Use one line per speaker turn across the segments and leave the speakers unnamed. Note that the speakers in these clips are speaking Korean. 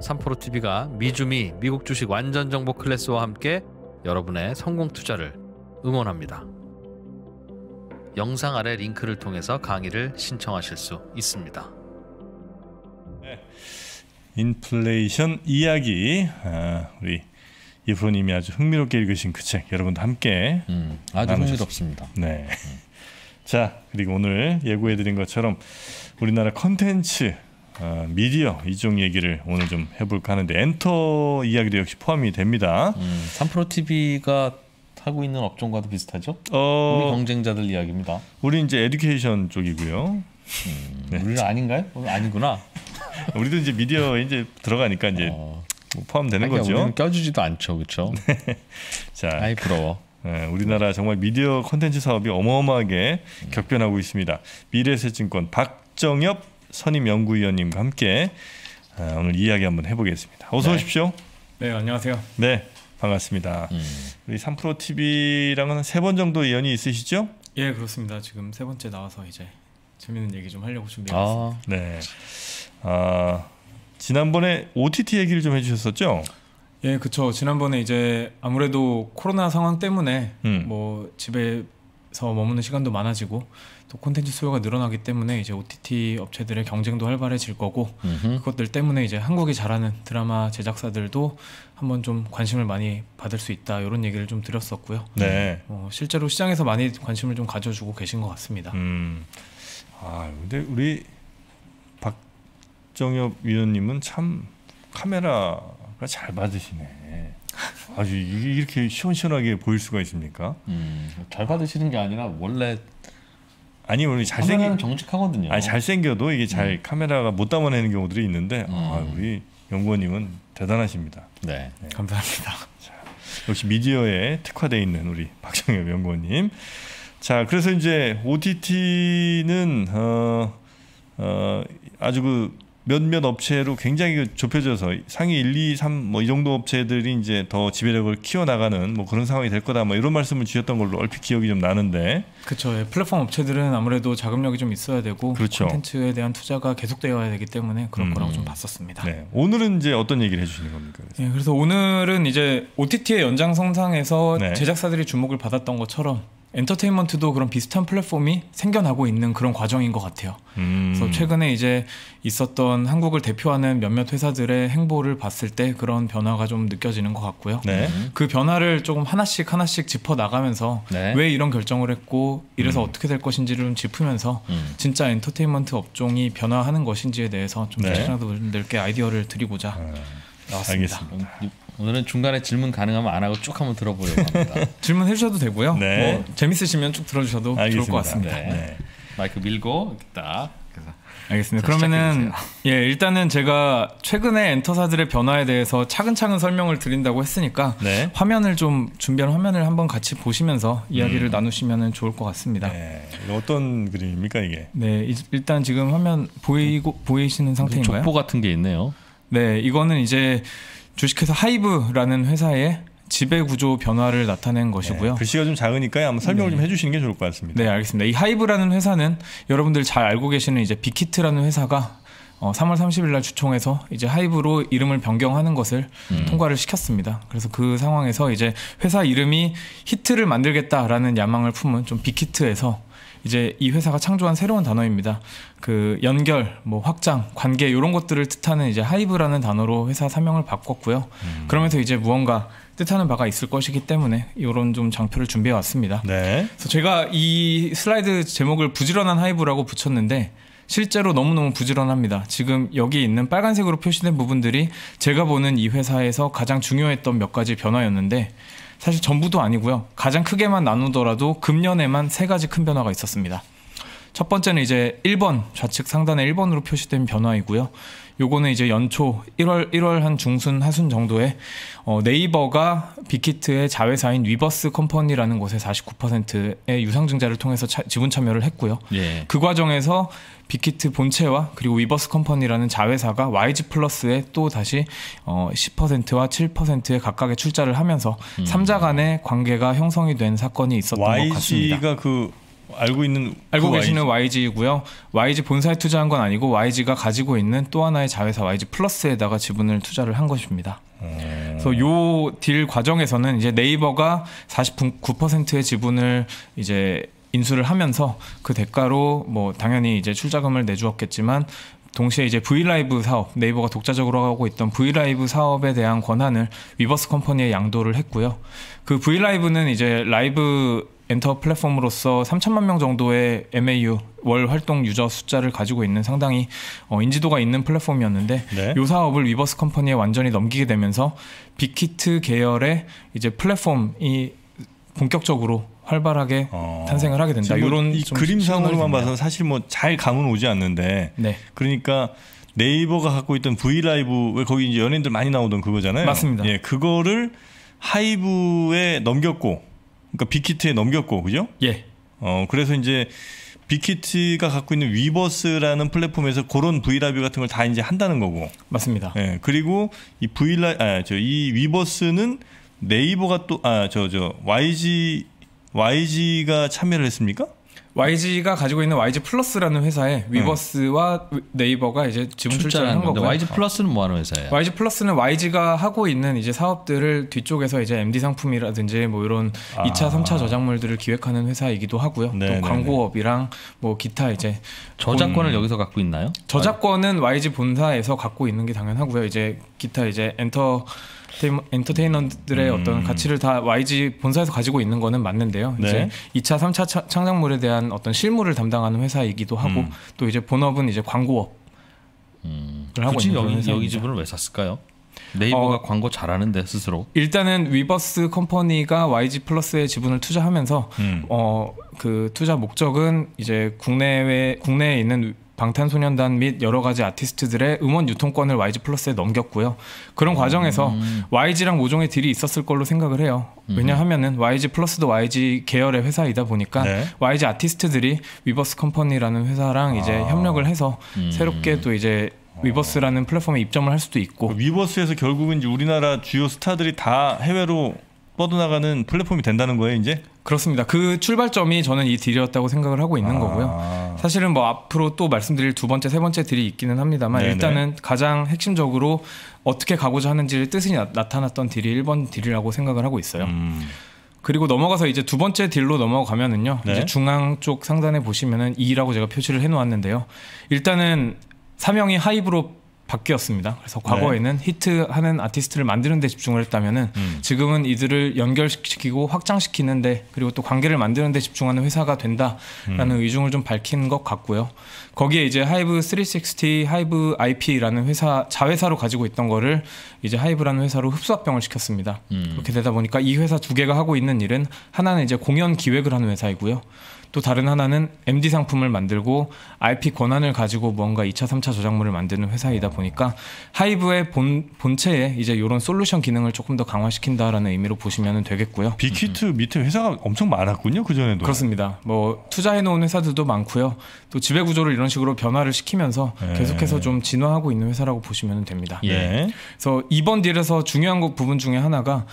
삼프로 TV가 미주미 미국 주식 완전 정보 클래스와 함께 여러분의 성공 투자를 응원합니다. 영상 아래 링크를 통해서 강의를 신청하실 수 있습니다. 네.
인플레이션 이야기 아, 우리 이프로님이 아주 흥미롭게 읽으신 그책 여러분도 함께 음, 아주 흥미롭습니다. 네. 음. 자 그리고 오늘 예고해드린 것처럼 우리나라 컨텐츠 어, 미디어 이쪽 얘기를 오늘 좀 해볼까 하는데 엔터 이야기도 역시 포함이 됩니다. 음, 프로 TV가
하고 있는 업종과도 비슷하죠? 어... 우리
경쟁자들 이야기입니다. 우리 이제 에듀케이션 쪽이고요. 음, 네. 우리는 아닌가요? 아니구나. 우리도 이제 미디어 이제 들어가니까 이제 어... 뭐 포함되는 거죠. 우리는 껴주지도 않죠, 그렇죠? 네. 자, 아이 부러워. 네, 우리나라 정말 미디어 콘텐츠 사업이 어마어마하게 음. 격변하고 있습니다. 미래세증권 박정엽 선임 연구위원님과 함께 아, 오늘 이야기 한번 해보겠습니다. 어서 네. 오십시오. 네, 안녕하세요. 네, 반갑습니다. 음. 우리 3프로 TV랑은 세 번 정도 연이 있으시죠?
예, 그렇습니다. 지금 세 번째 나와서 이제 재밌는 얘기 좀 하려고 준비했습니다. 아,
네. 아, 지난번에 OTT 얘기를 좀 해주셨었죠? 예, 그쵸. 지난번에 이제 아무래도 코로나
상황 때문에 음. 뭐 집에서 머무는 시간도 많아지고 또 콘텐츠 수요가 늘어나기 때문에 이제 OTT 업체들의 경쟁도 활발해질 거고 음흠. 그것들 때문에 이제 한국이 잘하는 드라마 제작사들도 한번 좀 관심을 많이 받을 수 있다 이런 얘기를 좀
드렸었고요. 네. 어, 실제로 시장에서 많이 관심을 좀 가져주고 계신 것 같습니다. 음. 아 근데 우리 박정엽 위원님은 참 카메라가 잘 받으시네. 아주 이렇게 시원시원하게 보일 수가 있습니까? 음, 잘 받으시는 게 아니라 원래 아니 우리 잘생긴
정직하거든요. 아니 잘생겨도
이게 잘 음. 카메라가 못 담아내는 경우들이 있는데 아, 음. 아, 우리 연구원님은 대단하십니다. 네, 네. 감사합니다. 자, 역시 미디어에 특화돼 있는 우리 박정엽 연구원님. 자 그래서 이제 OTT는 어, 어, 아주 그 몇몇 업체로 굉장히 그 좁혀져서 상위 1, 2, 3 뭐 이 정도 업체들이 이제 더 지배력을 키워나가는 뭐 그런 상황이 될 거다 뭐 이런 말씀을 주셨던 걸로 얼핏 기억이 좀 나는데 그렇죠 예. 플랫폼 업체들은 아무래도 자금력이
좀 있어야 되고 그렇죠. 콘텐츠에 대한 투자가 계속되어야 되기 때문에 그런 음. 거라고 좀 봤었습니다
네. 오늘은 이제 어떤 얘기를 해주시는 겁니까? 그래서,
예. 그래서 오늘은 이제 OTT의 연장성상에서 네. 제작사들이 주목을 받았던 것처럼 엔터테인먼트도 그런 비슷한 플랫폼이 생겨나고 있는 그런 과정인 것 같아요. 음. 그래서 최근에 이제 있었던 한국을 대표하는 몇몇 회사들의 행보를 봤을 때 그런 변화가 좀 느껴지는 것 같고요. 네. 그 변화를 조금 하나씩 하나씩 짚어 나가면서 네. 왜 이런 결정을 했고 이래서 음. 어떻게 될 것인지를 좀 짚으면서 음. 진짜 엔터테인먼트 업종이 변화하는 것인지에 대해서 좀 시청자분들께 네. 아이디어를 드리고자
음. 나왔습니다. 알겠습니다. 오늘은 중간에 질문 가능하면 안 하고 쭉 한번 들어보려고 합니다. 질문해 주셔도 되고요. 네. 뭐 재밌으시면 쭉 들어주셔도 알겠습니다. 좋을 것 같습니다. 네. 네. 마이크
밀고 딱. 알겠습니다. 그러면은 예 일단은 제가 최근에 엔터사들의 변화에 대해서 차근차근 설명을 드린다고 했으니까 네. 화면을 좀 준비한 화면을 한번 같이 보시면서 이야기를 음. 나누시면 좋을 것 같습니다. 네. 어떤 그림입니까 이게? 네 일단 지금 화면 보이고 보이시는 상태인가요? 족보 같은 게 있네요. 네 이거는 이제 주식회사 하이브라는 회사의 지배 구조 변화를 나타낸 것이고요. 네, 글씨가 좀 작으니까 아마 설명을 네. 좀 해주시는 게 좋을 것 같습니다. 네, 알겠습니다. 이 하이브라는 회사는 여러분들 잘 알고 계시는 이제 빅히트라는 회사가 어, 3월 30일 날 주총에서 이제 하이브로 이름을 변경하는 것을 음. 통과를 시켰습니다. 그래서 그 상황에서 이제 회사 이름이 히트를 만들겠다라는 야망을 품은 좀 빅히트에서 이제 이 회사가 창조한 새로운 단어입니다. 그 연결, 뭐 확장, 관계 이런 것들을 뜻하는 이제 하이브라는 단어로 회사 사명을 바꿨고요. 음. 그러면서 이제 무언가 뜻하는 바가 있을 것이기 때문에 이런 좀 장표를 준비해 왔습니다. 네. 그래서 제가 이 슬라이드 제목을 부지런한 하이브라고 붙였는데 실제로 너무너무 부지런합니다. 지금 여기 있는 빨간색으로 표시된 부분들이 제가 보는 이 회사에서 가장 중요했던 몇 가지 변화였는데 사실 전부도 아니고요. 가장 크게만 나누더라도 금년에만 세 가지 큰 변화가 있었습니다. 첫 번째는 이제 1번 좌측 상단에 1번으로 표시된 변화이고요. 요거는 이제 연초 1월 1월 한 중순 하순 정도에 어, 네이버가 빅히트의 자회사인 위버스 컴퍼니라는 곳에 49%의 유상증자를 통해서 차, 지분 참여를 했고요. 예. 그 과정에서 빅히트 본체와 그리고 위버스 컴퍼니라는 자회사가 YG 플러스에 또 다시 어, 10%와 7%의 각각의 출자를 하면서 음. 3자 간의 관계가 형성이 된 사건이 있었던 YG가 것 같습니다.
YG가 그 알고 있는 알고 그 계시는 YG. YG이고요.
YG 본사에 투자한 건 아니고 YG가 가지고 있는 또 하나의 자회사 YG 플러스에다가 지분을 투자를 한 것입니다. 음. 그래서 요 딜 과정에서는 이제 네이버가 49%의 지분을 이제 인수를 하면서 그 대가로 뭐 당연히 이제 출자금을 내주었겠지만 동시에 이제 브이라이브 사업 네이버가 독자적으로 하고 있던 브이라이브 사업에 대한 권한을 위버스 컴퍼니에 양도를 했고요. 그 브이라이브는 이제 라이브 엔터 플랫폼으로서 3천만 명 정도의 MAU 월 활동 유저 숫자를 가지고 있는 상당히 어, 인지도가 있는 플랫폼이었는데 네. 이 사업을 위버스 컴퍼니에 완전히 넘기게 되면서 빅히트 계열의 이제 플랫폼이 본격적으로 활발하게 어... 탄생을 하게 된다. 이런 그림상으로만 봐서
사실 뭐 잘 감은 오지 않는데 네. 그러니까 네이버가 갖고 있던 V 라이브 거기 이제 연예인들 많이 나오던 그거잖아요. 맞습니다. 예, 그거를 하이브에 넘겼고 그러니까 빅히트에 넘겼고 그죠? 예. 어 그래서 이제 빅히트가 갖고 있는 위버스라는 플랫폼에서 그런 브이라뷰 같은 걸 다 이제 한다는 거고. 맞습니다. 예. 그리고 이 브이라 아 저 이 위버스는 네이버가 또 아 저 저 YG YG가 참여를 했습니까? YG가 가지고 있는 YG 플러스라는
회사에 음. 위버스와 음. 네이버가 이제 지분 출자를 한 거고요. YG 플러스는 뭐 하는 회사예요? YG 플러스는 YG가 하고 있는 이제 사업들을 뒤쪽에서 이제 MD 상품이라든지 뭐 이런 아. 2차, 3차 저작물들을 기획하는 회사이기도 하고요. 네네네. 또 광고업이랑 뭐 기타 이제
저작권을 본... 여기서 갖고 있나요?
저작권은 YG 본사에서 갖고 있는 게 당연하고요. 이제 기타 이제 엔터 엔터테이너들의 음. 어떤 가치를 다 YG 본사에서 가지고 있는 거는 맞는데요. 네. 이제 2차, 3차 차, 창작물에 대한 어떤 실물을 담당하는 회사이기도 하고 음. 또 이제 본업은 이제 광고업
음. 하고 굳이 있는 여기, 여기 지을왜 샀을까요? 네이버가 어, 광고 잘하는데 스스로
일단은 위버스 컴퍼니가 YG 플러스에 지분을 투자하면서 음. 어그 투자 목적은 이제 국내외 국내에 있는 방탄소년단 및 여러 가지 아티스트들의 음원 유통권을 YG 플러스에 넘겼고요. 그런 음. 과정에서 YG랑 모종의 딜이 있었을 걸로 생각을 해요. 음. 왜냐하면은 YG 플러스도 YG 계열의 회사이다 보니까 네. YG 아티스트들이 위버스 컴퍼니라는
회사랑 아. 이제 협력을 해서 음. 새롭게 또 이제 위버스라는 플랫폼에 입점을 할 수도 있고 위버스에서 결국은 이제 우리나라 주요 스타들이 다 해외로 뻗어나가는 플랫폼이 된다는 거예요, 이제? 그렇습니다. 그 출발점이 저는 이 딜이었다고 생각을 하고 있는 아. 거고요. 사실은 뭐
앞으로 또 말씀드릴 두 번째, 세 번째 딜이 있기는 합니다만 네네. 일단은 가장 핵심적으로 어떻게 가고자 하는지를 뜻이 나, 타났던 딜이 1번 딜이라고 생각을 하고 있어요. 음. 그리고 넘어가서 이제 두 번째 딜로 넘어가면은요. 네? 이제 중앙 쪽 상단에 보시면은 2라고 제가 표시를 해 놓았는데요. 일단은 사명이 하이브로 바뀌었습니다. 그래서 과거에는 네. 히트하는 아티스트를 만드는 데 집중을 했다면은 음. 지금은 이들을 연결시키고 확장시키는데 그리고 또 관계를 만드는 데 집중하는 회사가 된다라는 음. 의중을 좀 밝힌 것 같고요. 거기에 이제 하이브 360, 하이브 IP라는 회사 자회사로 가지고 있던 거를 이제 하이브라는 회사로 흡수합병을 시켰습니다. 음. 그렇게 되다 보니까 이 회사 두 개가 하고 있는 일은 하나는 이제 공연 기획을 하는 회사이고요. 또 다른 하나는 MD 상품을 만들고 IP 권한을 가지고 뭔가 2차, 3차 저작물을 만드는 회사이다 보니까 하이브의 본, 본체에 이제 이런 솔루션 기능을 조금 더 강화시킨다라는 의미로 보시면 되겠고요. 빅히트 밑에 회사가 엄청 많았군요, 그전에도. 그렇습니다. 뭐 투자해놓은 회사들도 많고요. 또 지배구조를 이런 식으로 변화를 시키면서 예. 계속해서 좀 진화하고 있는 회사라고 보시면 됩니다. 예. 그래서 이번 딜에서 중요한 부분 중에 하나가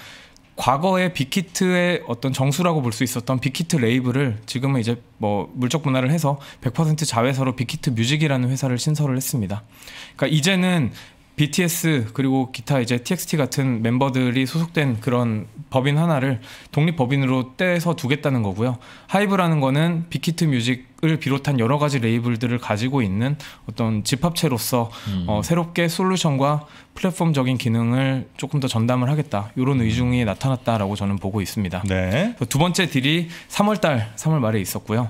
과거의 빅히트의 어떤 정수라고 볼 수 있었던 빅히트 레이블을 지금은 이제 뭐 물적 분할을 해서 100% 자회사로 빅히트 뮤직이라는 회사를 신설을 했습니다. 그러니까 이제는 BTS 그리고 기타 이제 TXT 같은 멤버들이 소속된 그런 법인 하나를 독립 법인으로 떼서 두겠다는 거고요. 하이브라는 거는 빅히트 뮤직을 비롯한 여러 가지 레이블들을 가지고 있는 어떤 집합체로서 음. 어, 새롭게 솔루션과 플랫폼적인 기능을 조금 더 전담을 하겠다 이런 음. 의중이 나타났다라고 저는 보고 있습니다. 네. 두 번째 딜이 3월달 3월 말에 있었고요.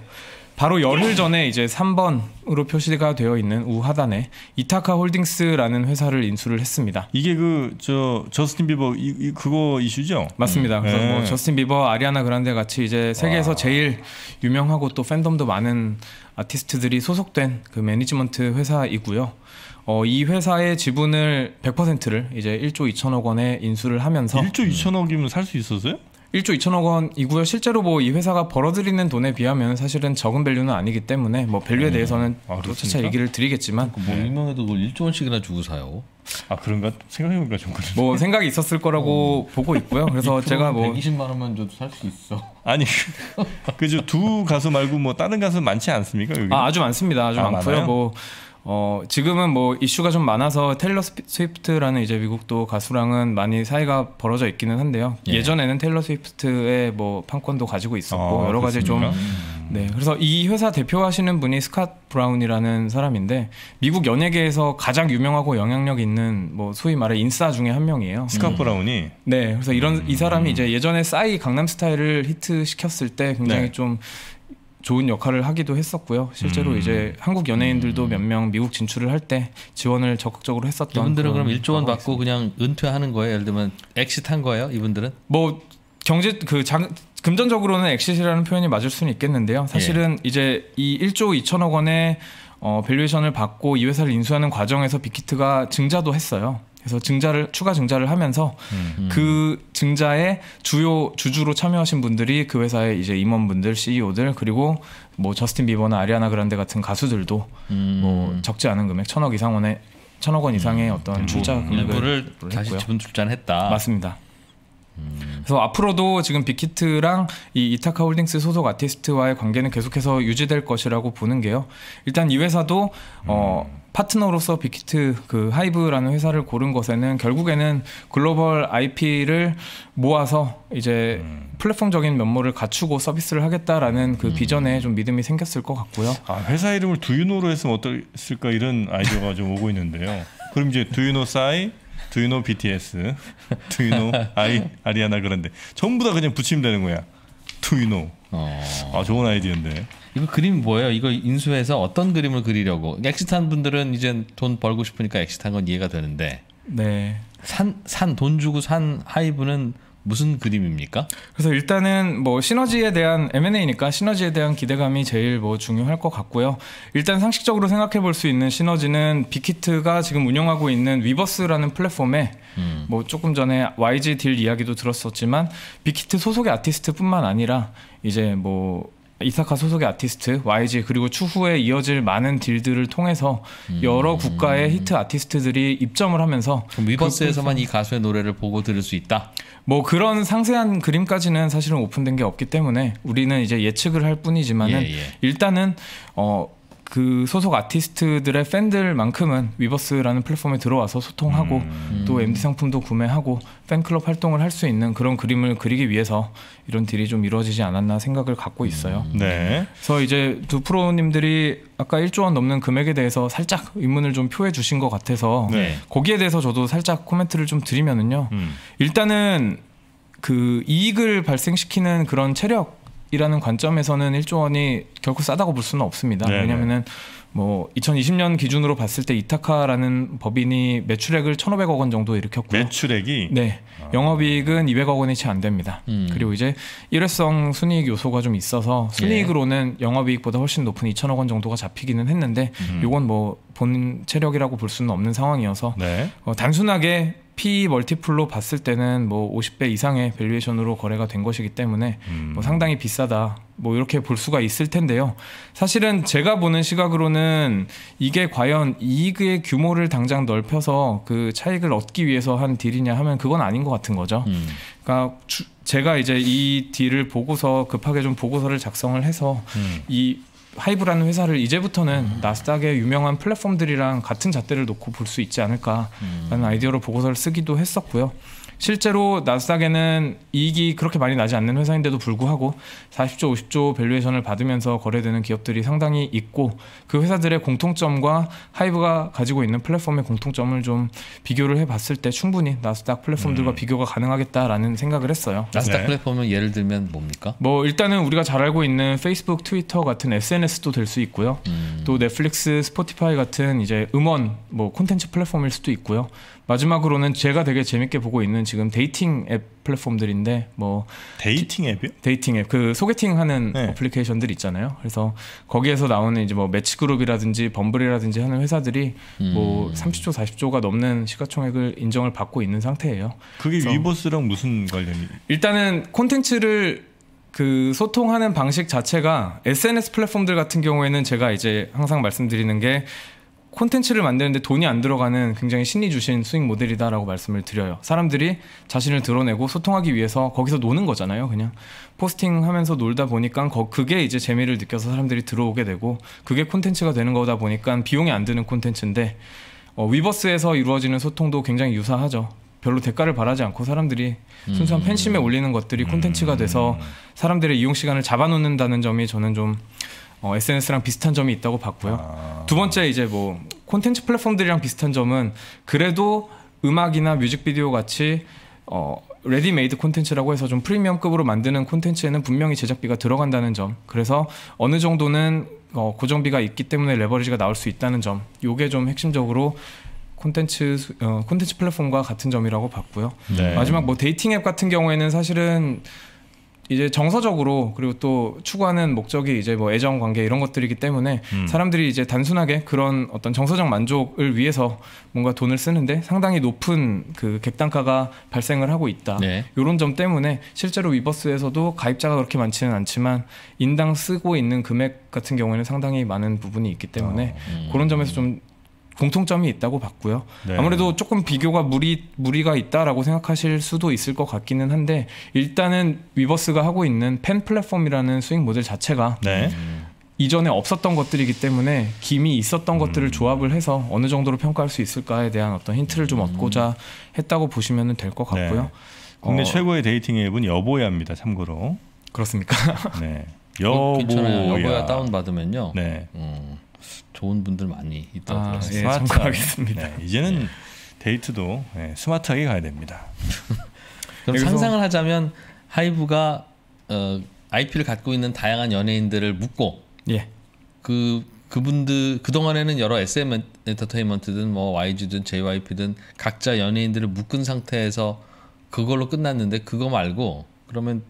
바로 열흘 전에 이제 3번으로 표시가 되어 있는 우하단에 이타카 홀딩스라는 회사를 인수를 했습니다. 이게 그 저 저스틴 비버 이, 이 그거 이슈죠? 맞습니다. 그래서 뭐 네. 뭐 저스틴 비버, 아리아나 그란데 같이 이제 세계에서 와. 제일 유명하고 또 팬덤도 많은 아티스트들이 소속된 그 매니지먼트 회사이고요. 어, 이 회사의 지분을 100%를 이제 1조 2천억 원에 인수를 하면서 1조 2천억이면 살 수 있었어요? 1조 2천억 원이고요. 실제로 뭐 이 회사가 벌어들이는 돈에 비하면 사실은 적은 밸류는 아니기 때문에 뭐 밸류에 네. 대해서는
아, 또차차 얘기를 드리겠지만 뭐 유명해도 그 1조 원씩이나 주고 사요. 아 그런가 생각해보니까 좀 그러네. 뭐 생각이
있었을 거라고 어. 보고 있고요. 그래서 제가 뭐
120만 원만 줘도 살수 있어.
아니 그죠 두 가수 말고 뭐 다른 가수 많지 않습니까? 여기? 아 아주 많습니다.
아주 아, 많고요. 많아요? 뭐 어, 지금은 뭐 이슈가 좀 많아서 테일러 스위프트라는 이제 미국도 가수랑은 많이 사이가 벌어져 있기는 한데요. 예. 전에는 테일러 스위프트의 뭐 판권도 가지고 있었고 어, 여러 가지 좀 네. 그래서 이 회사 대표하시는 분이 스캇 브라운이라는 사람인데 미국 연예계에서 가장 유명하고 영향력 있는 뭐 소위 말해 인싸 중에 한 명이에요. 스캇 음. 브라운이 네. 그래서 이런 음. 이 사람이 음. 이제 예전에 싸이 강남 스타일을 히트시켰을 때 굉장히 네. 좀 좋은 역할을 하기도 했었고요. 실제로 음. 이제 한국 연예인들도 음. 몇명 미국 진출을 할 때 지원을 적극적으로 했었던 이분들은 그럼 1조 원 받고 있습니다. 그냥 은퇴하는 거예요. 예를 들면 엑시탄 거예요. 이분들은 뭐 경제 그 장, 금전적으로는 엑시트라는 표현이 맞을 수는 있겠는데요. 사실은 예. 이제 이 1조 2천억 원의 어, 밸류에이션을 받고 이 회사를 인수하는 과정에서 빅히트가 증자도 했어요. 그래서 증자를 추가 증자를 하면서 음. 그 증자에 주요 주주로 참여하신 분들이 그 회사의 이제 임원분들, CEO들 그리고 뭐 저스틴 비버나 아리아나 그란데 같은 가수들도 음. 뭐 적지 않은 금액 천억 이상 원에 천억 원 이상의 음. 어떤 음. 출자 음. 금액을
음. 다시 지분 출자했다. 맞습니다.
그래서 앞으로도 지금 빅히트랑 이 이타카 홀딩스 소속 아티스트와의 관계는 계속해서 유지될 것이라고 보는 게요. 일단 이 회사도 어 파트너로서 빅히트 그 하이브라는 회사를 고른 것에는 결국에는 글로벌 IP를 모아서 이제 음. 플랫폼적인
면모를 갖추고 서비스를 하겠다라는 그 음. 비전에 좀 믿음이 생겼을 것 같고요. 아, 회사 이름을 두유노로 했으면 어땠을까 이런 아이디어가 좀 오고 있는데요. 그럼 이제 두유노 사이 두유노 BTS, 두유노 아이 아리아나 그런데 전부 다 그냥 붙이면 되는 거야.
두유노. 어... 아 좋은 아이디어인데. 이거 그림 뭐예요? 이거 인수해서 어떤 그림을 그리려고? 그러니까 엑시탄 분들은 이제 돈 벌고 싶으니까 엑시탄 건 이해가 되는데. 네. 산 산 돈 주고 산 하이브는 무슨 그림입니까? 그래서 일단은
뭐 시너지에 대한 M&A니까 시너지에 대한 기대감이 제일 뭐 중요할 것 같고요. 일단 상식적으로 생각해 볼 수 있는 시너지는 빅히트가 지금 운영하고 있는 위버스라는 플랫폼에 음. 뭐 조금 전에 YG 딜 이야기도 들었었지만 빅히트 소속의 아티스트뿐만 아니라 이제 뭐 이사카 소속의 아티스트, YG 그리고 추후에 이어질 많은 딜들을 통해서 여러 음. 국가의 히트 아티스트들이 입점을 하면서 그럼 그 위버스에서만 그, 이 가수의 노래를 보고 들을 수 있다. 뭐 그런 상세한 그림까지는 사실은 오픈된 게 없기 때문에 우리는 이제 예측을 할 뿐이지만은 예, 예. 일단은 어그 소속 아티스트들의 팬들만큼은 위버스라는 플랫폼에 들어와서 소통하고 음. 또 MD 음. 상품도 구매하고 팬클럽 활동을 할 수 있는 그런 그림을 그리기 위해서 이런 딜이 좀 이루어지지 않았나 생각을 갖고 있어요. 음. 네. 그래서 이제 두 프로님들이 아까 1조 원 넘는 금액에 대해서 살짝 의문을 좀 표해 주신 것 같아서 네. 거기에 대해서 저도 살짝 코멘트를 좀 드리면은요. 음. 일단은 그 이익을 발생시키는 그런 체력 이라는 관점에서는 1조 원이 결코 싸다고 볼 수는 없습니다. 네네. 왜냐면은 뭐 2020년 기준으로 봤을 때 이타카라는 법인이 매출액을 1,500억 원 정도 일으켰고요. 매출액이 네. 아. 영업이익은 200억 원이 채 안 됩니다. 음. 그리고 이제 일회성 순이익 요소가 좀 있어서 예. 순이익으로는 예. 영업이익보다 훨씬 높은 2천억 원 정도가 잡히기는 했는데 음. 요건 뭐 본 체력이라고 볼 수는 없는 상황이어서 네. 어, 단순하게 P 멀티플로 봤을 때는 뭐 50배 이상의 밸류에이션으로 거래가 된 것이기 때문에 뭐 음. 뭐 상당히 비싸다. 뭐 이렇게 볼 수가 있을 텐데요. 사실은 제가 보는 시각으로는 이게 과연 이익의 규모를 당장 넓혀서 그 차익을 얻기 위해서 한 딜이냐 하면 그건 아닌 것 같은 거죠. 음. 그러니까 주, 제가 이제 이 딜을 보고서 급하게 좀 보고서를 작성을 해서 음. 이 하이브라는 회사를 이제부터는 음. 나스닥의 유명한 플랫폼들이랑 같은 잣대를 놓고 볼 수 있지 않을까라는 음. 아이디어로 보고서를 쓰기도 했었고요. 실제로 나스닥에는 이익이 그렇게 많이 나지 않는 회사인데도 불구하고 40조, 50조 밸류에이션을 받으면서 거래되는 기업들이 상당히 있고 그 회사들의 공통점과 하이브가 가지고 있는 플랫폼의 공통점을 좀 비교를 해봤을 때 충분히 나스닥 플랫폼들과 음. 비교가 가능하겠다라는 생각을 했어요. 나스닥 네. 플랫폼은 예를 들면 뭡니까? 뭐 일단은 우리가 잘 알고 있는 페이스북, 트위터 같은 SNS도 될 수 있고요. 음. 또 넷플릭스, 스포티파이 같은 이제 음원 뭐 콘텐츠 플랫폼일 수도 있고요. 마지막으로는 제가 되게 재밌게 보고 있는 지금 데이팅 앱 플랫폼들인데 뭐 데이팅 앱이요? 데이팅 앱 그 소개팅하는 네. 어플리케이션들 있잖아요. 그래서 거기에서 나오는 이제 뭐 매치 그룹이라든지 범블이라든지 하는 회사들이 뭐 음. 뭐 30조 40조가 넘는 시가총액을 인정을 받고 있는 상태예요. 그게 위버스랑 무슨 관련이? 일단은 콘텐츠를 그 소통하는 방식 자체가 SNS 플랫폼들 같은 경우에는 제가 이제 항상 말씀드리는 게 콘텐츠를 만드는데 돈이 안 들어가는 굉장히 신이 주신 수익 모델이다라고 말씀을 드려요. 사람들이 자신을 드러내고 소통하기 위해서 거기서 노는 거잖아요. 그냥 포스팅하면서 놀다 보니까 그게 이제 재미를 느껴서 사람들이 들어오게 되고 그게 콘텐츠가 되는 거다 보니까 비용이 안 드는 콘텐츠인데 어, 위버스에서 이루어지는 소통도 굉장히 유사하죠. 별로 대가를 바라지 않고 사람들이 순수한 음. 팬심에 올리는 것들이 콘텐츠가 돼서 음. 사람들의 이용 시간을 잡아놓는다는 점이 저는 좀 어, SNS랑 비슷한 점이 있다고 봤고요. 아... 두 번째 이제 뭐 콘텐츠 플랫폼들이랑 비슷한 점은 그래도 음악이나 뮤직비디오 같이 어, 레디메이드 콘텐츠라고 해서 좀 프리미엄급으로 만드는 콘텐츠에는 분명히 제작비가 들어간다는 점 그래서 어느 정도는 어, 고정비가 있기 때문에 레버리지가 나올 수 있다는 점 요게 좀 핵심적으로 콘텐츠 어, 콘텐츠 플랫폼과 같은 점이라고 봤고요 네. 마지막 뭐 데이팅 앱 같은 경우에는 사실은 이제 정서적으로 그리고 또 추구하는 목적이 이제 뭐 애정 관계 이런 것들이기 때문에 음. 사람들이 이제 단순하게 그런 어떤 정서적 만족을 위해서 뭔가 돈을 쓰는데 상당히 높은 그 객단가가 발생을 하고 있다. 네. 이런 점 때문에 실제로 위버스에서도 가입자가 그렇게 많지는 않지만 인당 쓰고 있는 금액 같은 경우에는 상당히 많은 부분이 있기 때문에 어, 음. 그런 점에서 좀 공통점이 있다고 봤고요. 네. 아무래도 조금 비교가 무리 무리가 있다라고 생각하실 수도 있을 것 같기는 한데 일단은 위버스가 하고 있는 팬 플랫폼이라는 수익 모델 자체가 네. 이전에 없었던 것들이기 때문에 김이 있었던 음. 것들을 조합을 해서 어느 정도로 평가할 수 있을까에 대한 어떤 힌트를 좀 음. 얻고자
했다고 보시면 될 것 같고요. 네. 국내 어, 최고의 데이팅 앱은 여보야입니다. 참고로 그렇습니까? 네. 여보야. 여보야 다운
받으면요. 네. 음. 좋은 분들 많이 있다고 아, 예, 정하겠습니다 네. 네, 이제는 예. 데이트도 예, 스마트하게 가야 됩니다. 그럼 상상을 하자면 하이브가 어, IP를 갖고 있는 다양한 연예인들을 묶고 예. 그 그분들 그동안에는 여러 SM 엔터테인먼트든 뭐 YG든 JYP든 각자 연예인들을 묶은 상태에서 그걸로 끝났는데 그거 말고 그러면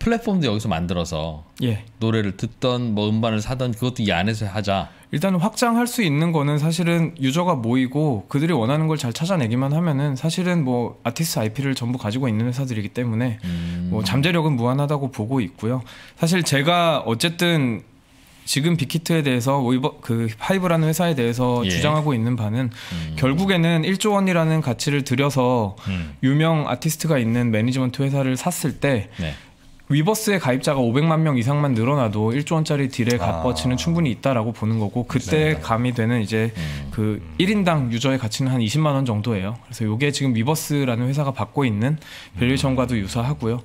플랫폼도 여기서 만들어서 예. 노래를 듣던 뭐 음반을 사던 그것도 이 안에서 하자. 일단
확장할 수 있는 거는 사실은 유저가 모이고 그들이 원하는 걸 잘 찾아내기만 하면은 사실은 뭐 아티스트 IP를 전부 가지고 있는 회사들이기 때문에 뭐 음. 뭐 잠재력은 무한하다고 보고 있고요. 사실 제가 어쨌든 지금 빅히트에 대해서 그 하이브라는 회사에 대해서 예. 주장하고 있는 바는 음. 결국에는 1조 원이라는 가치를 들여서 음. 유명 아티스트가 있는 매니지먼트 회사를 샀을 때 네. 위버스의 가입자가 500만 명 이상만 늘어나도 1조 원짜리 딜의 아. 값어치는 아. 충분히 있다라고 보는 거고 그때 네, 네, 네. 감이 되는 이제 음. 그 1인당 유저의 가치는 한 20만 원 정도예요. 그래서 이게 지금 위버스라는 회사가 받고 있는 밸류션과도 유사하고요.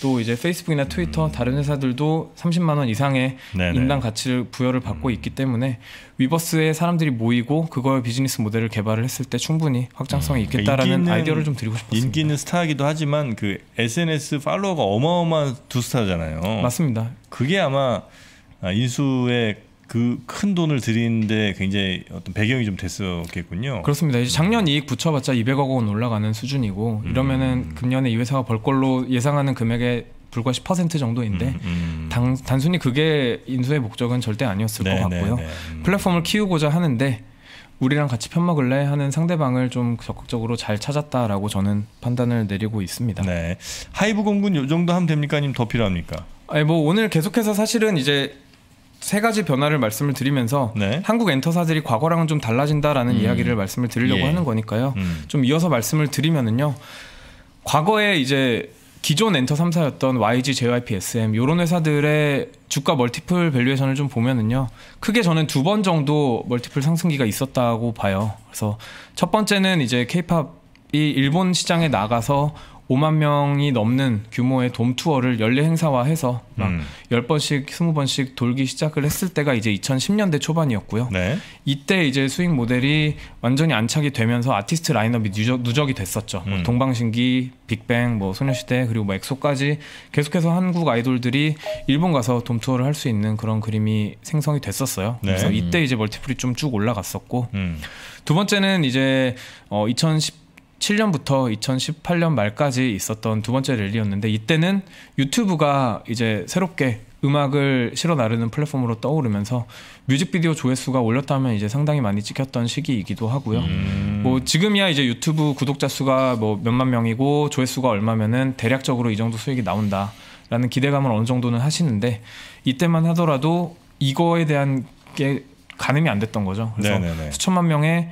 또 이제 페이스북이나 트위터 음. 다른 회사들도 30만 원 이상의 네네. 인당 가치를 부여를 받고 음. 있기 때문에
위버스에 사람들이 모이고 그걸 비즈니스 모델을 개발을 했을 때 충분히 확장성이 음. 그러니까 있겠다라는 그러니 아이디어를 좀 드리고 싶습니다 인기는 스타이기도 하지만 그 SNS 팔로워가 어마어마한 두 스타잖아요. 맞습니다. 그게 아마 인수의 그큰 돈을 들이는데 굉장히 어떤 배경이 좀 됐었겠군요. 그렇습니다. 이제 작년 음. 이익 붙여봤자 200억 원
올라가는 수준이고 음. 이러면은 금년에 이 회사가 벌 걸로 예상하는 금액에 불과 10% 정도인데 음, 음. 단, 단순히 그게 인수의 목적은 절대 아니었을 네, 것 네, 같고요. 네, 네. 플랫폼을 키우고자 하는데 우리랑 같이 편먹을래 하는 상대방을 좀 적극적으로 잘 찾았다라고 저는 판단을 내리고 있습니다. 네. 하이브 공군 요 정도 하면 됩니까? 아니면 더 필요합니까? 아니 뭐 오늘 계속해서 사실은 이제 세 가지 변화를 말씀을 드리면서 네. 한국 엔터사들이 과거랑은 좀 달라진다라는 음. 이야기를 말씀을 드리려고 예. 하는 거니까요. 음. 좀 이어서 말씀을 드리면은요. 과거에 이제 기존 엔터 3사였던 YG, JYP, SM 요런 회사들의 주가 멀티플 밸류에이션을 좀 보면은요. 크게 저는 두 번 정도 멀티플 상승기가 있었다고 봐요. 그래서 첫 번째는 이제 케이팝이 일본 시장에 나가서 5만 명이 넘는 규모의 돔 투어를 연례 행사화해서 막 음. 10번씩 20번씩 돌기 시작을 했을 때가 이제 2010년대 초반이었고요. 네. 이때 이제 수익 모델이 완전히 안착이 되면서 아티스트 라인업이 누적, 이 됐었죠. 뭐 음. 동방신기, 빅뱅, 뭐 소녀시대 그리고 뭐 엑소까지 계속해서 한국 아이돌들이 일본 가서 돔 투어를 할 수 있는 그런 그림이 생성이 됐었어요. 네. 그래서 이때 음. 이제 멀티플이 좀 쭉 올라갔었고 음. 두 번째는 이제 어2010 2007년부터 2018년 말까지 있었던 두 번째 랠리였는데 이때는 유튜브가 이제 새롭게 음악을 실어 나르는 플랫폼으로 떠오르면서 뮤직비디오 조회수가 올렸다면 이제 상당히 많이 찍혔던 시기이기도 하고요. 음. 뭐 지금이야 이제 유튜브 구독자 수가 뭐 몇만 명이고 조회수가 얼마면은 대략적으로 이 정도 수익이 나온다라는 기대감을 어느 정도는 하시는데 이때만 하더라도 이거에 대한 게 가늠이 안 됐던 거죠. 그래서 네네네. 수천만 명의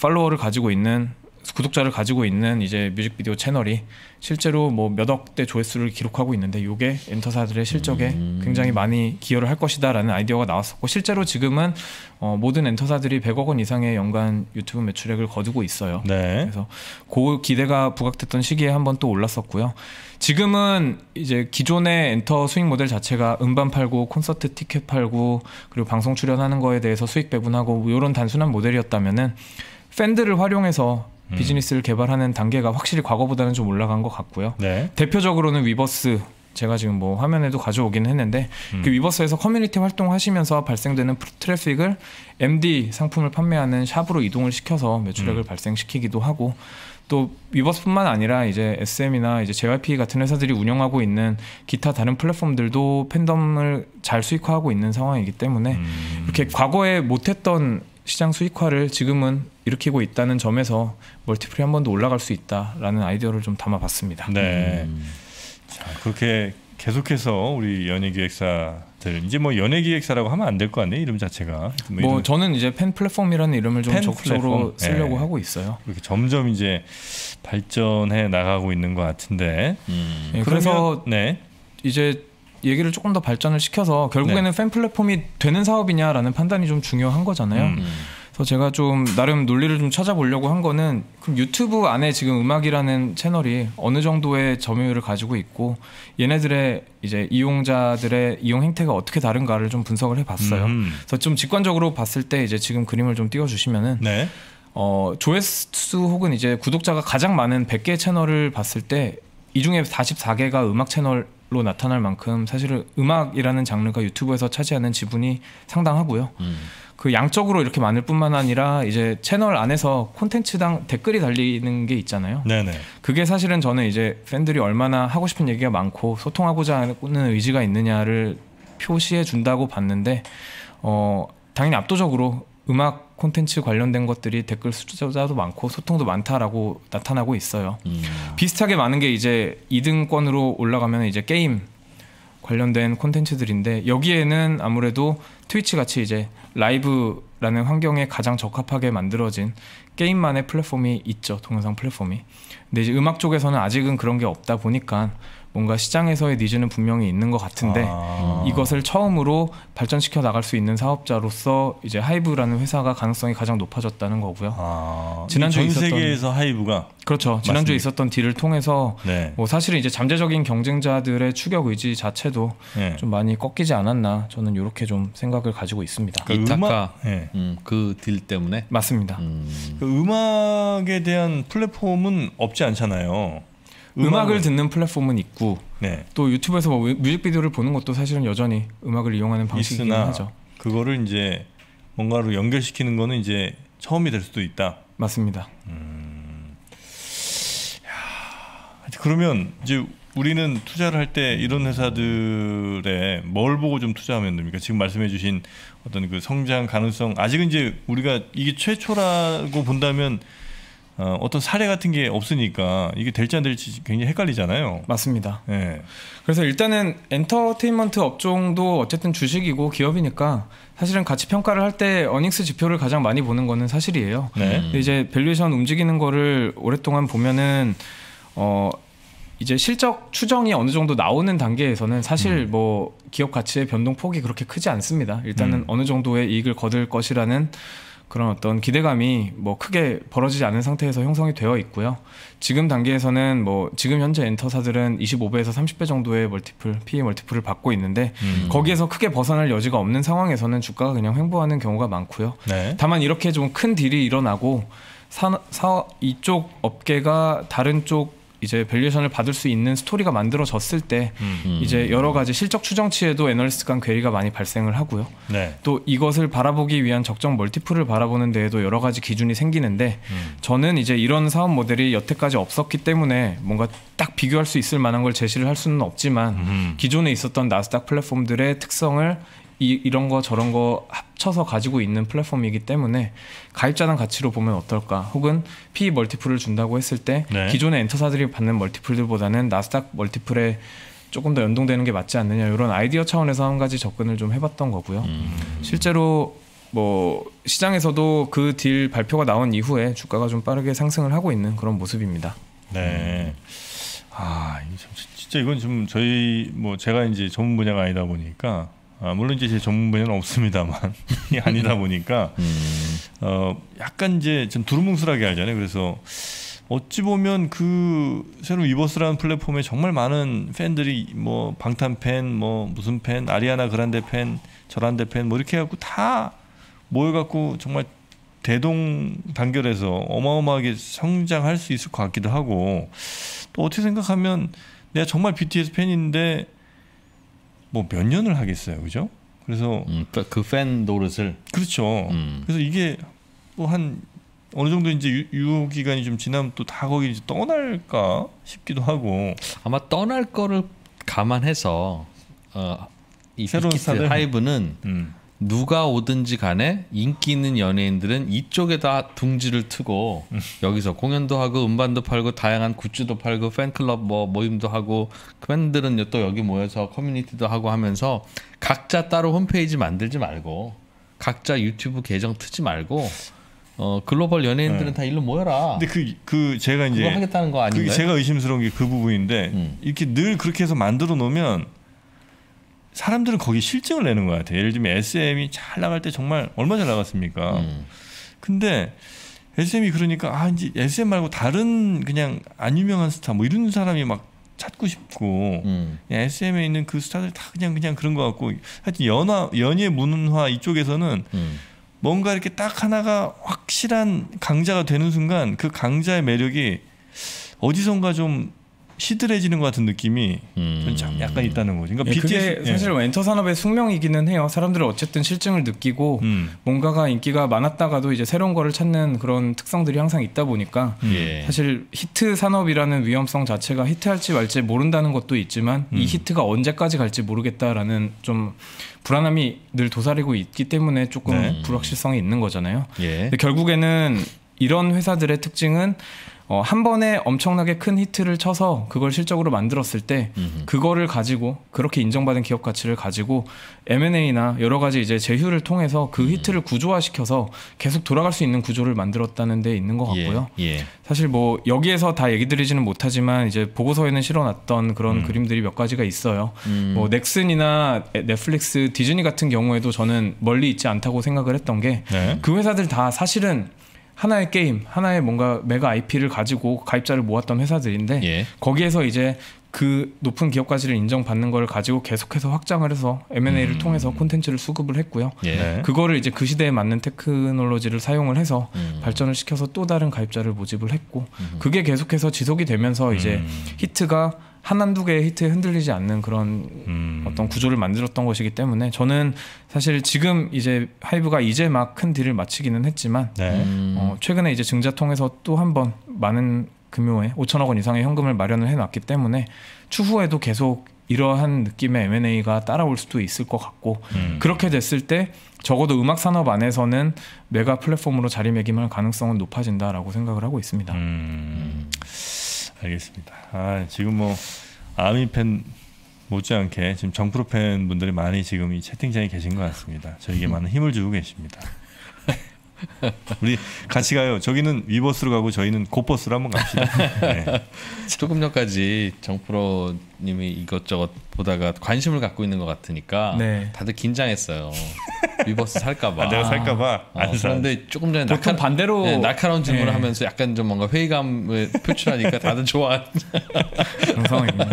팔로워를 가지고 있는 구독자를 가지고 있는 이제 뮤직비디오 채널이 실제로 뭐 몇억 대 조회수를 기록하고 있는데 요게 엔터사들의 실적에 음. 굉장히 많이 기여를 할 것이다라는 아이디어가 나왔었고 실제로 지금은 어, 모든 엔터사들이 100억 원 이상의 연간 유튜브 매출액을 거두고 있어요. 네. 그래서 그 기대가 부각됐던 시기에 한번 또 올랐었고요. 지금은 이제 기존의 엔터 수익 모델 자체가 음반 팔고 콘서트 티켓 팔고 그리고 방송 출연하는 거에 대해서 수익 배분하고 이런 뭐 단순한 모델이었다면은 팬들을 활용해서 음. 비즈니스를 개발하는 단계가 확실히 과거보다는 좀 올라간 것 같고요. 네. 대표적으로는 위버스 제가 지금 뭐 화면에도 가져오긴 했는데 음. 그 위버스에서 커뮤니티 활동하시면서 발생되는 트래픽을 MD 상품을 판매하는 샵으로 이동을 시켜서 매출액을 음. 발생시키기도 하고 또 위버스뿐만 아니라 이제 SM이나 이제 JYP 같은 회사들이 운영하고 있는 기타 다른 플랫폼들도 팬덤을 잘 수익화하고 있는 상황이기 때문에 음. 이렇게 과거에 못했던 시장 수익화를 지금은 일으키고 있다는 점에서 멀티플이 한 번 더 올라갈 수 있다라는 아이디어를 좀
담아봤습니다. 네. 음. 자, 그렇게 계속해서 우리 연예기획사들 이제 뭐 연예기획사라고 하면 안될거 아니에요 이름 자체가 뭐, 뭐, 이름... 저는
이제 팬 플랫폼이라는 이름을 좀 적극적으로 예. 쓰려고 네.
하고 있어요 이렇게 점점 이제 발전해 나가고 있는 것 같은데 음. 네, 그러면, 그래서 네. 이제
얘기를 조금 더 발전을 시켜서 결국에는 네. 팬 플랫폼이 되는 사업이냐라는 판단이 좀 중요한 거잖아요. 음. 그래서 제가 좀 나름 논리를 좀 찾아보려고 한 거는 그럼 유튜브 안에 지금 음악이라는 채널이 어느 정도의 점유율을 가지고 있고 얘네들의 이제 이용자들의 이용 행태가 어떻게 다른가를 좀 분석을 해봤어요. 음. 그래서 좀 직관적으로 봤을 때 이제 지금 그림을 좀 띄워주시면은 네. 어, 조회수 혹은 이제 구독자가 가장 많은 100개 채널을 봤을 때 이 중에 44개가 음악 채널 로 나타날 만큼 사실은 음악이라는 장르가 유튜브에서 차지하는 지분이 상당하고요. 음. 그 양적으로 이렇게 많을 뿐만 아니라 이제 채널 안에서 콘텐츠당 댓글이 달리는 게 있잖아요. 네네. 그게 사실은 저는 이제 팬들이 얼마나 하고 싶은 얘기가 많고 소통하고자 하는 의지가 있느냐를 표시해 준다고 봤는데 어 당연히 압도적으로 음악 콘텐츠 관련된 것들이 댓글 수조자도 많고 소통도 많다라고 나타나고 있어요. 음. 비슷하게 많은 게 이제 2등권으로 올라가면 이제 게임 관련된 콘텐츠들인데 여기에는 아무래도 트위치 같이 이제 라이브라는 환경에 가장 적합하게 만들어진 게임만의 플랫폼이 있죠 동영상 플랫폼이 근데 이제 음악 쪽에서는 아직은 그런 게 없다 보니까 뭔가 시장에서의 니즈는 분명히 있는 것 같은데
아. 음.
이것을 처음으로 발전시켜 나갈 수 있는 사업자로서 이제 하이브라는 회사가 가능성이 가장 높아졌다는 거고요. 아. 지난주전 세계에서
하이브가 그렇죠.
지난주에 맞습 있었던 딜을 통해서 네. 뭐 사실은 이제 잠재적인 경쟁자들의 추격 의지 자체도 네. 좀 많이 꺾이지 않았나 저는 이렇게 좀 생각을 가지고 있습니다. 그러니까 이타카
네. 음, 그딜 때문에 맞습니다. 음.
그 음악에 대한 플랫폼은 없지 않잖아요. 음악을,
듣는 플랫폼은 있고
네. 또 유튜브에서 뭐 뮤직비디오를
보는 것도 사실은 여전히 음악을 이용하는 방식이긴 하죠.
그거를 이제 뭔가로 연결시키는 거는 이제 처음이 될 수도 있다. 맞습니다. 음... 야... 그러면 이제 우리는 투자를 할 때 이런 회사들에 뭘 보고 좀 투자하면 됩니까? 지금 말씀해주신 어떤 그 성장 가능성 아직은 이제 우리가 이게 최초라고 본다면 어, 어떤 사례 같은 게 없으니까 이게 될지 안 될지 굉장히 헷갈리잖아요. 맞습니다. 예. 그래서 일단은
엔터테인먼트 업종도 어쨌든 주식이고 기업이니까 사실은 가치 평가를 할 때 어닝스 지표를 가장 많이 보는 거는 사실이에요. 네. 이제 밸류에이션 움직이는 거를 오랫동안 보면은 어 이제 실적 추정이 어느 정도 나오는 단계에서는 사실 음. 뭐 기업 가치의 변동폭이 그렇게 크지 않습니다. 일단은 음. 어느 정도의 이익을 거둘 것이라는 그런 어떤 기대감이 뭐 크게 벌어지지 않은 상태에서 형성이 되어 있고요. 지금 단계에서는 뭐 지금 현재 엔터사들은 25배에서 30배 정도의 멀티플, PE 멀티플을 받고 있는데 음. 거기에서 크게 벗어날 여지가 없는 상황에서는 주가가 그냥 횡보하는 경우가 많고요. 네. 다만 이렇게 좀 큰 딜이 일어나고 사, 사, 이쪽 업계가 다른 쪽 이제 밸류에이션을 받을 수 있는 스토리가 만들어졌을 때 음. 이제 여러 가지 실적 추정치에도 애널리스트 간 괴리가 많이 발생을 하고요. 네. 또 이것을 바라보기 위한 적정 멀티플을 바라보는 데에도 여러 가지 기준이 생기는데 음. 저는 이제 이런 사업 모델이 여태까지 없었기 때문에 뭔가 딱 비교할 수 있을 만한 걸 제시를 할 수는 없지만 음. 기존에 있었던 나스닥 플랫폼들의 특성을 이, 이런 거 저런 거 합쳐서 가지고 있는 플랫폼이기 때문에 가입자당 가치로 보면 어떨까 혹은 p 멀티플을 준다고 했을 때 네. 기존의 엔터사들이 받는 멀티플들보다는 나스닥 멀티플에 조금 더 연동되는 게 맞지 않느냐 이런 아이디어 차원에서 한 가지 접근을 좀 해봤던 거고요. 음. 실제로 뭐 시장에서도 그 딜 발표가 나온 이후에 주가가 좀 빠르게 상승을 하고 있는 그런 모습입니다.
네. 음. 아 진짜 이건 좀 저희 뭐 제가 이제 전문 분야가 아니다 보니까 아, 물론 이제 제 전문 분야는 없습니다만 아니다 음. 보니까 음. 어, 약간 이제 전 두루뭉술하게 알잖아요. 그래서 어찌 보면 그 새로 위버스라는 플랫폼에 정말 많은 팬들이 뭐 방탄 팬, 뭐 무슨 팬, 아리아나 그란데 팬, 저란데 팬 뭐 이렇게 해갖고 다 모여갖고 정말 대동 단결해서 어마어마하게 성장할 수 있을 것 같기도 하고 또 어떻게 생각하면 내가 정말 BTS 팬인데 뭐몇 년을 하겠어요, 그죠? 그래서 음, 그팬 그 노릇을 그렇죠. 음. 그래서 이게 또한 어느 정도 이제 유효 기간이 좀 지나면 또 다 거기 이제
떠날까 싶기도 하고 아마 떠날 거를 감안해서 어, 이 새로운 스타들 하이브는 음. 누가 오든지 간에 인기 있는 연예인들은 이쪽에다 둥지를 트고 여기서 공연도 하고 음반도 팔고 다양한 굿즈도 팔고 팬클럽 뭐 모임도 하고 그 팬들은 또 여기 모여서 커뮤니티도 하고 하면서 각자 따로 홈페이지 만들지 말고 각자 유튜브 계정 트지 말고 어 글로벌 연예인들은 네. 다 일로 모여라. 근데 그그 그 제가 이제 하겠다는 거 아닌가요? 제가
의심스러운 게 그 부분인데 음. 이렇게 늘 그렇게 해서 만들어 놓으면 사람들은 거기 실증을 내는 것 같아요. 예를 들면 SM이 잘 나갈 때 정말 얼마 잘 나갔습니까? 음. 근데 SM이 그러니까 아 이제 SM 말고 다른 그냥 안 유명한 스타 뭐 이런 사람이 막 찾고 싶고 음. SM에 있는 그 스타들 다 그냥 그냥 그런 것 같고 하여튼 연화 연예 문화 이쪽에서는 음. 뭔가 이렇게 딱 하나가 확실한 강자가 되는 순간 그 강자의 매력이 어디선가 좀 시들해지는 것 같은 느낌이 음. 약간 있다는 거죠. 그러니까 예, 그게
예. 사실 엔터 산업의 숙명이기는 해요. 사람들은 어쨌든 실증을 느끼고 음. 뭔가가 인기가 많았다가도 이제 새로운 거를 찾는 그런 특성들이 항상 있다 보니까 음. 예. 사실 히트 산업이라는 위험성 자체가 히트할지 말지 모른다는 것도 있지만 음. 이 히트가 언제까지 갈지 모르겠다라는 좀 불안함이 늘 도사리고 있기 때문에 조금 네. 불확실성이 있는 거잖아요. 예. 근데 결국에는 이런 회사들의 특징은 어, 한 번에 엄청나게 큰 히트를 쳐서 그걸 실적으로 만들었을 때 음흠. 그거를 가지고 그렇게 인정받은 기업 가치를 가지고 M&A나 여러 가지 이제 제휴를 통해서 그 음. 히트를 구조화시켜서 계속 돌아갈 수 있는 구조를 만들었다는 데 있는 것 예, 같고요. 예, 예. 사실 뭐 여기에서 다 얘기 드리지는 못하지만 이제 보고서에는 실어놨던 그런 음. 그림들이 몇 가지가 있어요. 음. 뭐 넥슨이나 넷플릭스, 디즈니 같은 경우에도 저는 멀리 있지 않다고 생각을 했던 게그 네. 그 회사들 다 사실은 하나의 게임, 하나의 뭔가 메가 IP를 가지고 가입자를 모았던 회사들인데 예. 거기에서 이제 그 높은 기업 가치를 인정받는 걸 가지고 계속해서 확장을 해서 M&A를 음. 통해서 콘텐츠를 수급을 했고요. 예. 네. 그거를 이제 그 시대에 맞는 테크놀로지를 사용을 해서 음. 발전을 시켜서 또 다른 가입자를 모집을 했고 음. 그게 계속해서 지속이 되면서 이제 음. 히트가 한두 개의 히트에 흔들리지 않는 그런 음. 어떤 구조를 만들었던 것이기 때문에 저는 사실 지금 이제 하이브가 이제 막 큰 딜을 마치기는 했지만 네. 음. 어, 최근에 이제 증자 통해서 또 한 번 많은 금요에 5천억 원 이상의 현금을 마련을 해놨기 때문에 추후에도 계속 이러한 느낌의 M&A가 따라올 수도 있을 것 같고 음. 그렇게 됐을 때 적어도 음악 산업 안에서는 메가 플랫폼으로 자리매김할 가능성은 높아진다라고 생각을 하고 있습니다. 음.
알겠습니다. 아, 지금 뭐 아미 팬 못지않게 지금 정프로 팬 분들이 많이 지금 이 채팅창에 계신 것 같습니다. 저에게 많은 힘을 주고 계십니다. 우리 같이 가요. 저기는 위버스로 가고 저희는 고버스로 한번 갑시다. 네.
조금 전까지 정프로님이 이것저것 보다가 관심을 갖고 있는 것 같으니까 네. 다들 긴장했어요. 위버스 살까봐. 아, 내가 살까봐. 어, 안 어, 그런데 조금 전에 보통 날카, 반대로 네, 예, 날카로운 질문을 네. 하면서 약간 좀 뭔가 회의감을 표출하니까 다들
좋아. 그런 상황이군요.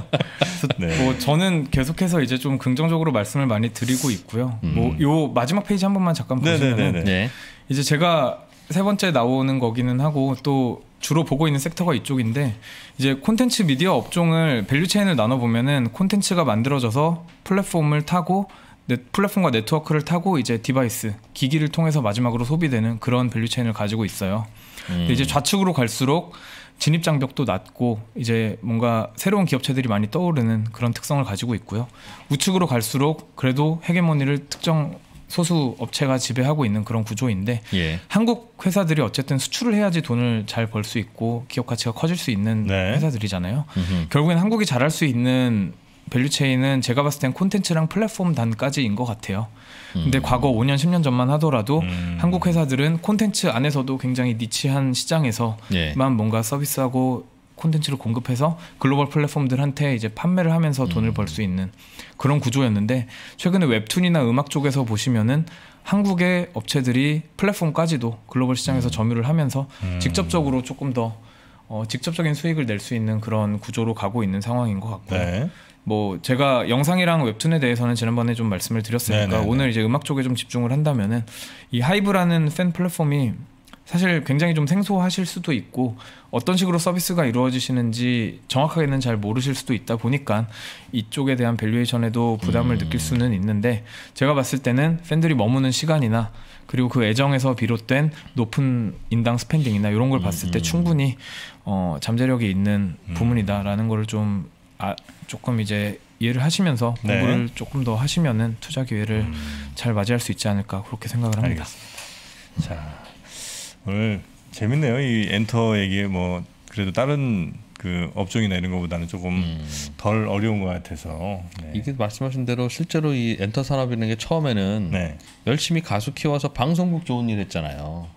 네. 뭐 저는 계속해서 이제 좀 긍정적으로 말씀을 많이 드리고 있고요. 음. 뭐요 마지막 페이지 한 번만 잠깐 네, 네, 보시면 네, 네. 이제 제가 세 번째 나오는 거기는 하고 또 주로 보고 있는 섹터가 이쪽인데 이제 콘텐츠 미디어 업종을 밸류 체인을 나눠 보면은 콘텐츠가 만들어져서 플랫폼을 타고 네, 플랫폼과 네트워크를 타고 이제 디바이스 기기를 통해서 마지막으로 소비되는 그런 밸류 체인을 가지고 있어요. 음. 이제 좌측으로 갈수록 진입 장벽도 낮고 이제 뭔가 새로운 기업체들이 많이 떠오르는 그런 특성을 가지고 있고요. 우측으로 갈수록 그래도 헤게모니를 특정 소수 업체가 지배하고 있는 그런 구조인데 예. 한국 회사들이 어쨌든 수출을 해야지 돈을 잘 벌 수 있고 기업 가치가 커질 수 있는 네. 회사들이잖아요. 음흠. 결국엔 한국이 잘할 수 있는 밸류체인은 제가 봤을 땐 콘텐츠랑 플랫폼 단까지인 것 같아요. 근데 음. 과거 5년, 10년 전만 하더라도 음. 한국 회사들은 콘텐츠 안에서도 굉장히 니치한 시장에서만 예. 뭔가 서비스하고 콘텐츠를 공급해서 글로벌 플랫폼들한테 이제 판매를 하면서 돈을 벌수 음. 있는 그런 구조였는데 최근에 웹툰이나 음악 쪽에서 보시면은 한국의 업체들이 플랫폼까지도 글로벌 시장에서 음. 점유를 하면서 음. 직접적으로 조금 더 어, 직접적인 수익을 낼 수 있는 그런 구조로 가고 있는 상황인 것 같고요. 네. 뭐 제가 영상이랑 웹툰에 대해서는 지난번에 좀 말씀을 드렸으니까 네네네. 네, 네. 오늘 이제 음악 쪽에 좀 집중을 한다면은 이 하이브라는 팬 플랫폼이 사실 굉장히 좀 생소하실 수도 있고 어떤 식으로 서비스가 이루어지시는지 정확하게는 잘 모르실 수도 있다 보니까 이쪽에 대한 밸류에이션에도 부담을 음. 느낄 수는 있는데 제가 봤을 때는 팬들이 머무는 시간이나 그리고 그 애정에서 비롯된 높은 인당 스펜딩이나 이런 걸 봤을 때 음, 음, 음. 충분히 어, 잠재력이 있는 부문이다라는 거를 좀 아, 조금 이제 이해를 하시면서 네. 공부를 조금 더 하시면은 투자 기회를 음. 잘 맞이할 수 있지 않을까 그렇게 생각을 합니다. 알겠습니다.
자 오늘 재밌네요 이 엔터 얘기 뭐 그래도 다른
그 업종이나 이런 것보다는 조금 음. 덜 어려운 것 같아서 네. 이게 말씀하신 대로 실제로 이 엔터 산업이라는 게 처음에는 네. 열심히 가수 키워서 방송국 좋은 일 했잖아요.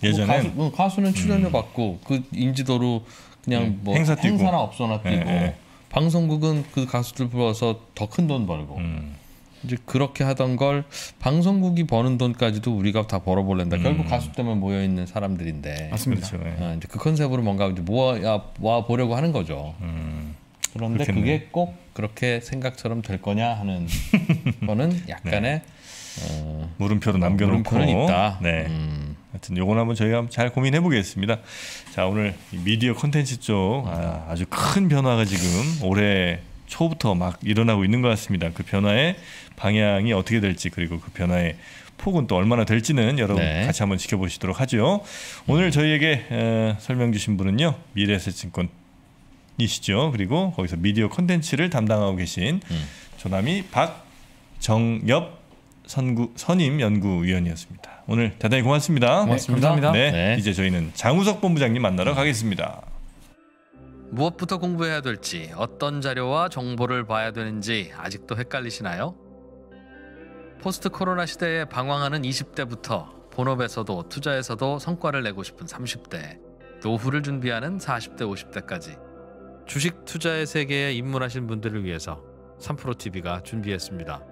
그 예전에 뭐 가수, 는 출연료 음. 받고 그 인지도로 그냥 네. 뭐 행사 나 업소나 예, 뛰고 네, 방송국은 그 가수들 불러서 더 큰 돈 벌고 음. 이제 그렇게 하던 걸 방송국이 버는 돈까지도 우리가 다 벌어볼랜다. 음. 결국 가수 때문에 모여 있는 사람들인데 맞습니다. 그렇죠, 예. 아, 이제 그 컨셉으로 뭔가 이제 모아 모아 보려고 하는 거죠. 음. 그런데 그렇겠네. 그게 꼭 그렇게 생각처럼 될 거냐 하는 거는 약간의 네. 어,
물음표로 남겨놓고 물음표는 있다. 네. 음. 하여튼 요건 한번 저희가 한번 잘 고민해 보겠습니다. 자 오늘 미디어 콘텐츠 쪽 아, 주큰 변화가 지금 올해 초부터 막 일어나고 있는 것 같습니다. 그 변화의 방향이 어떻게 될지 그리고 그 변화의 폭은 또 얼마나 될지는 여러분 네. 같이 한번 지켜보시도록 하죠. 오늘 음. 저희에게 에, 설명 주신 분은요 미래에증권 이시죠. 그리고 거기서 미디어 컨텐츠를 담당하고 계신 음. 조남이 박정엽 선구, 선임 연구위원이었습니다. 오늘 대단히 고맙습니다. 네, 고맙습니다. 네, 감사합니다. 네, 네. 이제 저희는 장우석 본부장님 만나러 가겠습니다.
무엇부터 공부해야 될지, 어떤 자료와 정보를 봐야 되는지 아직도 헷갈리시나요? 포스트 코로나 시대에 방황하는 20대부터 본업에서도 투자에서도 성과를 내고 싶은 30대, 노후를 준비하는 40대, 50대까지 주식 투자의 세계에 입문하신 분들을 위해서 3프로TV가 준비했습니다.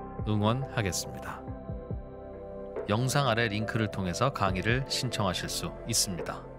응원하겠습니다. 영상 아래 링크를 통해서 강의를 신청하실 수 있습니다.